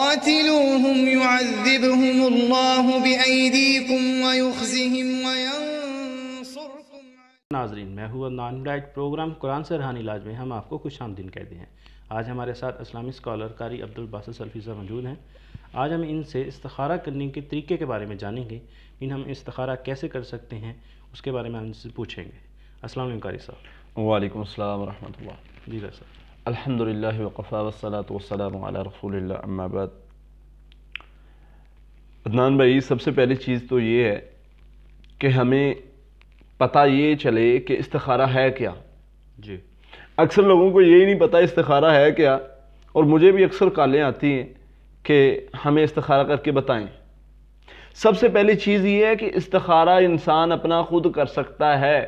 قاتلوهم يعذبهم الله بأيديكم ويخزهم وينصركم ناظرین میں ہوا نان ڈائٹ پروگرام قرآن سے رہانی علاج میں ہم آپ کو خوش آمدین کہتے ہیں آج ہمارے ساتھ اسلامی سکالر قاری عبد سلفیزہ موجود ہیں آج ہم ان سے استخارہ کرنے کے طریقے کے بارے میں جانیں گے ان ہم استخارہ کیسے کر سکتے ہیں اس کے بارے میں ہم سے پوچھیں گے السلام علیکم قاری صاحب وعلیکم السلام ورحمۃ اللہ جی سر الحمد للہ والصلاة والسلام وسلم رسول الله اللہ بعد عدنان بھائی سب سے پہلی چیز تو یہ ہے کہ ہمیں پتہ یہ چلے کہ استخارہ ہے کیا جی اکثر لوگوں کو یہی نہیں پتہ استخارہ ہے کیا اور مجھے بھی اکثر کالیں آتی ہیں کہ ہمیں استخارہ کر کے بتائیں سب سے پہلی چیز یہ ہے کہ استخارہ انسان اپنا خود کر سکتا ہے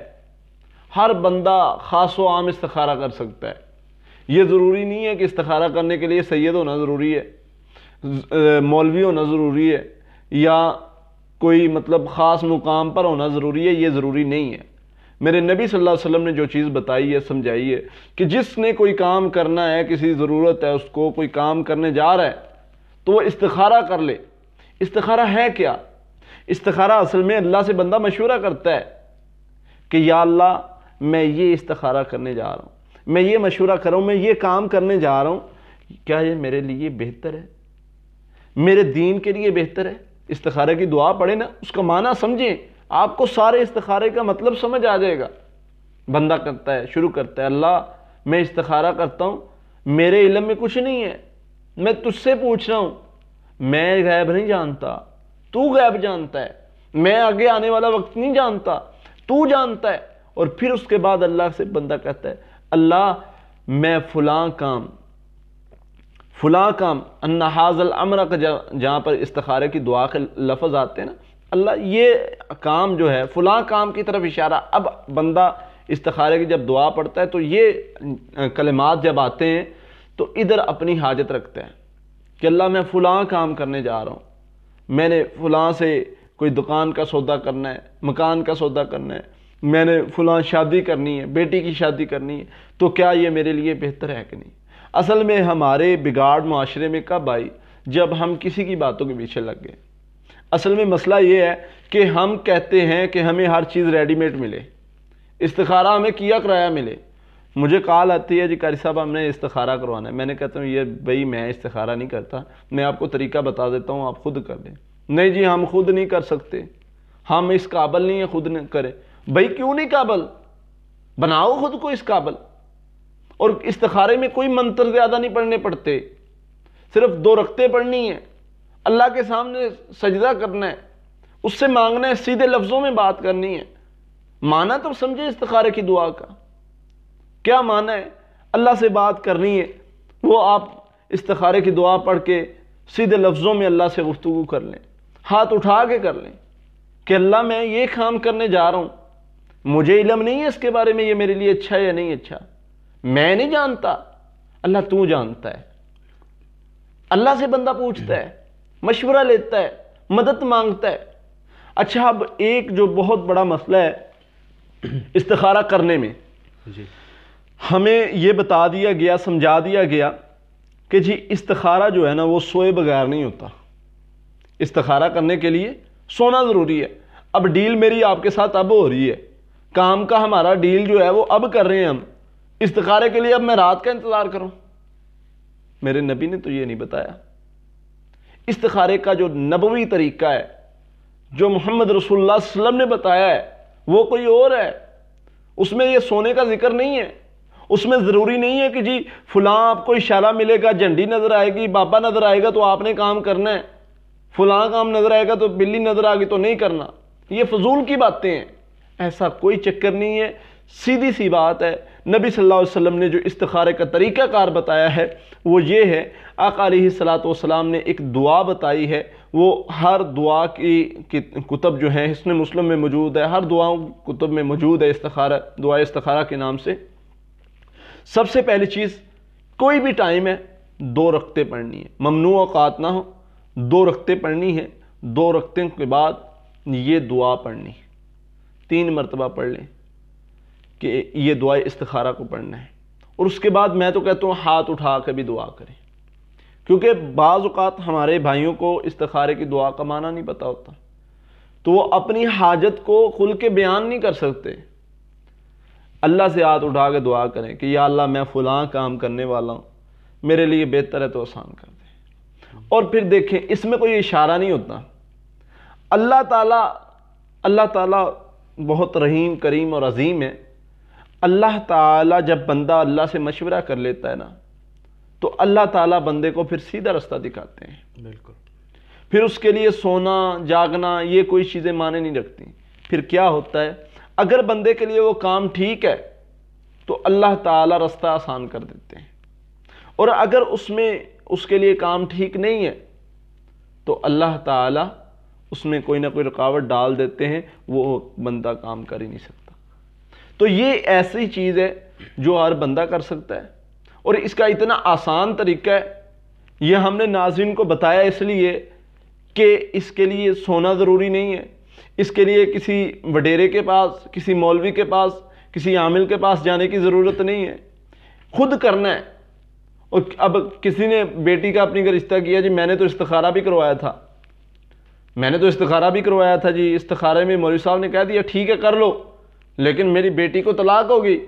ہر بندہ خاص و عام استخارہ کر سکتا ہے یہ ضروری نہیں ہے کہ استخارہ کرنے کے لیے سید ہونا ضروری ہے مولوی ہونا ضروری ہے یا کوئی مطلب خاص مقام پر ہونا ضروری ہے یہ ضروری نہیں ہے میرے نبی صلی اللہ علیہ وسلم نے جو چیز بتائی ہے سمجھائی ہے کہ جس نے کوئی کام کرنا ہے کسی ضرورت ہے اس کو کوئی کام کرنے جا رہا ہے تو وہ استخارہ کر لے استخارہ ہے کیا استخارہ اصل میں اللہ سے بندہ مشورہ کرتا ہے کہ یا اللہ میں یہ استخارہ کرنے جا رہا ہوں میں یہ مشورہ کروں ہوں میں یہ کام کرنے جا رہا ہوں کیا یہ میرے لیے بہتر ہے میرے دین کے لیے بہتر ہے استخارے کی دعا پڑھیں نا اس کا معنی سمجھیں آپ کو سارے استخارے کا مطلب سمجھ آ جائے گا بندہ کرتا ہے شروع کرتا ہے اللہ میں استخارہ کرتا ہوں میرے علم میں کچھ نہیں ہے میں تجھ سے پوچھ رہا ہوں میں غیب نہیں جانتا تو غیب جانتا ہے میں آگے آنے والا وقت نہیں جانتا تو جانتا ہے اور پھر اس کے بعد اللہ سے بندہ کہتا ہے اللہ میں فلاں کام فلاں کام انحاظ الامر کا جہاں پر استخارے کی دعا کے لفظ آتے ہیں نا اللہ یہ کام جو ہے فلاں کام کی طرف اشارہ اب بندہ استخارے کی جب دعا پڑتا ہے تو یہ کلمات جب آتے ہیں تو ادھر اپنی حاجت رکھتا ہے کہ اللہ میں فلاں کام کرنے جا رہا ہوں میں نے فلاں سے کوئی دکان کا سودا کرنا ہے مکان کا سودا کرنا ہے میں نے فلاں شادی کرنی ہے بیٹی کی شادی کرنی ہے تو کیا یہ میرے لیے بہتر ہے کہ نہیں اصل میں ہمارے بگاڑ معاشرے میں کب آئی جب ہم کسی کی باتوں کے پیچھے لگ گئے اصل میں مسئلہ یہ ہے کہ ہم کہتے ہیں کہ ہمیں ہر چیز ریڈی میڈ ملے استخارہ ہمیں کیا کرایہ ملے مجھے کال آتی ہے جی قاری صاحب ہم نے استخارہ کروانا ہے میں نے کہتا ہوں یہ بھائی میں استخارہ نہیں کرتا میں آپ کو طریقہ بتا دیتا ہوں آپ خود کر دیں نہیں جی ہم خود نہیں کر سکتے ہم اس قابل نہیں ہیں خود کریں بھائی کیوں نہیں قابل بناؤ خود کو اس قابل اور استخارے میں کوئی منتر زیادہ نہیں پڑھنے پڑتے صرف دو رکھتے پڑھنی ہیں اللہ کے سامنے سجدہ کرنا ہے اس سے مانگنا ہے سیدھے لفظوں میں بات کرنی ہے مانا تو سمجھے استخارے کی دعا کا کیا مانا ہے اللہ سے بات کرنی ہے وہ آپ استخارے کی دعا پڑھ کے سیدھے لفظوں میں اللہ سے گفتگو کر لیں ہاتھ اٹھا کے کر لیں کہ اللہ میں یہ کام کرنے جا رہا ہوں مجھے علم نہیں ہے اس کے بارے میں یہ میرے لیے اچھا ہے یا نہیں اچھا میں نہیں جانتا اللہ تو جانتا ہے اللہ سے بندہ پوچھتا ہے مشورہ لیتا ہے مدد مانگتا ہے اچھا اب ایک جو بہت بڑا مسئلہ ہے استخارہ کرنے میں جی ہمیں یہ بتا دیا گیا سمجھا دیا گیا کہ جی استخارہ جو ہے نا وہ سوئے بغیر نہیں ہوتا استخارہ کرنے کے لیے سونا ضروری ہے اب ڈیل میری آپ کے ساتھ اب ہو رہی ہے کام کا ہمارا ڈیل جو ہے وہ اب کر رہے ہیں ہم استخارے کے لیے اب میں رات کا انتظار کروں میرے نبی نے تو یہ نہیں بتایا استخارے کا جو نبوی طریقہ ہے جو محمد رسول اللہ علیہ وسلم نے بتایا ہے وہ کوئی اور ہے اس میں یہ سونے کا ذکر نہیں ہے اس میں ضروری نہیں ہے کہ جی فلاں آپ کو اشارہ ملے گا جھنڈی نظر آئے گی بابا نظر آئے گا تو آپ نے کام کرنا ہے فلاں کام نظر آئے گا تو بلی نظر آ گئی تو نہیں کرنا یہ فضول کی باتیں ہیں ایسا کوئی چکر نہیں ہے سیدھی سی بات ہے نبی صلی اللہ علیہ وسلم نے جو استخارے کا طریقہ کار بتایا ہے وہ یہ ہے آقا علیہ السلام نے ایک دعا بتائی ہے وہ ہر دعا کی کتب جو ہیں حسن مسلم میں موجود ہے ہر دعاؤں کتب میں موجود ہے استخارہ دعا استخارہ کے نام سے سب سے پہلی چیز کوئی بھی ٹائم ہے دو رکھتے پڑھنی ہے ممنوع اوقات نہ ہو دو رکھتے پڑھنی ہے دو رکھتے کے بعد یہ دعا پڑھنی ہے تین مرتبہ پڑھ لیں کہ یہ دعا استخارہ کو پڑھنا ہے اور اس کے بعد میں تو کہتا ہوں ہاتھ اٹھا کے بھی دعا کریں کیونکہ بعض اوقات ہمارے بھائیوں کو استخارے کی دعا کا معنی نہیں پتہ ہوتا تو وہ اپنی حاجت کو کھل کے بیان نہیں کر سکتے اللہ سے ہاتھ اٹھا کے دعا کریں کہ یا اللہ میں فلاں کام کرنے والا ہوں میرے لیے بہتر ہے تو آسان کر دیں اور پھر دیکھیں اس میں کوئی اشارہ نہیں ہوتا اللہ تعالیٰ اللہ تعالیٰ بہت رحیم کریم اور عظیم ہے اللہ تعالیٰ جب بندہ اللہ سے مشورہ کر لیتا ہے نا تو اللہ تعالیٰ بندے کو پھر سیدھا رستہ دکھاتے ہیں بالکل پھر اس کے لیے سونا جاگنا یہ کوئی چیزیں معنی نہیں رکھتی پھر کیا ہوتا ہے اگر بندے کے لیے وہ کام ٹھیک ہے تو اللہ تعالیٰ رستہ آسان کر دیتے ہیں اور اگر اس میں اس کے لیے کام ٹھیک نہیں ہے تو اللہ تعالیٰ اس میں کوئی نہ کوئی رکاوٹ ڈال دیتے ہیں وہ بندہ کام کر ہی نہیں سکتا تو یہ ایسی چیز ہے جو ہر بندہ کر سکتا ہے اور اس کا اتنا آسان طریقہ ہے یہ ہم نے ناظرین کو بتایا اس لیے کہ اس کے لیے سونا ضروری نہیں ہے اس کے لیے کسی وڈیرے کے پاس کسی مولوی کے پاس کسی عامل کے پاس جانے کی ضرورت نہیں ہے خود کرنا ہے اور اب کسی نے بیٹی کا اپنی کا رشتہ کیا جی میں نے تو استخارہ بھی کروایا تھا میں نے تو استخارہ بھی کروایا تھا جی استخارے میں مولوی صاحب نے کہہ دیا ٹھیک ہے کر لو لیکن میری بیٹی کو طلاق ہو گئی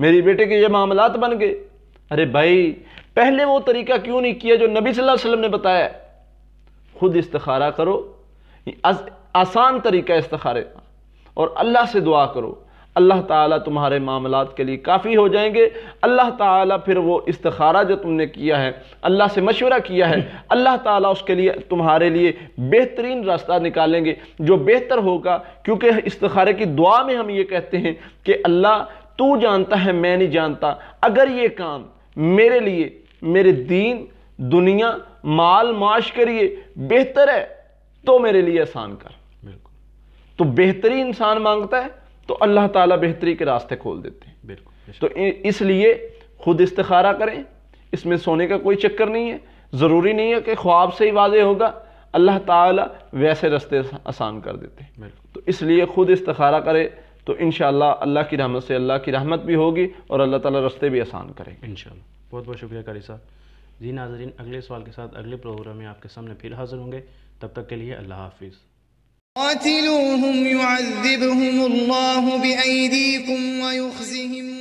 میری بیٹے کے یہ معاملات بن گئے ارے بھائی پہلے وہ طریقہ کیوں نہیں کیا جو نبی صلی اللہ علیہ وسلم نے بتایا خود استخارہ کرو آسان طریقہ استخارے کا اور اللہ سے دعا کرو اللہ تعالیٰ تمہارے معاملات کے لیے کافی ہو جائیں گے اللہ تعالیٰ پھر وہ استخارہ جو تم نے کیا ہے اللہ سے مشورہ کیا ہے اللہ تعالیٰ اس کے لیے تمہارے لیے بہترین راستہ نکالیں گے جو بہتر ہوگا کیونکہ استخارے کی دعا میں ہم یہ کہتے ہیں کہ اللہ تو جانتا ہے میں نہیں جانتا اگر یہ کام میرے لیے میرے دین دنیا مال معاش کے لیے بہتر ہے تو میرے لیے آسان کر تو بہترین انسان مانگتا ہے تو اللہ تعالیٰ بہتری کے راستے کھول دیتے ہیں بالکل تو اس لیے خود استخارہ کریں اس میں سونے کا کوئی چکر نہیں ہے ضروری نہیں ہے کہ خواب سے ہی واضح ہوگا اللہ تعالیٰ ویسے رستے آسان کر دیتے ہیں تو اس لیے خود استخارہ کرے تو انشاءاللہ اللہ کی رحمت سے اللہ کی رحمت بھی ہوگی اور اللہ تعالیٰ رستے بھی آسان کریں انشاءاللہ بہت بہت شکریہ قاری صاحب جی ناظرین اگلے سوال کے ساتھ اگلے پروگرام میں آپ کے سامنے پھر حاضر ہوں گے تب تک کے لیے اللہ حافظ قاتلوهم يعذبهم الله بأيديكم ويخزهم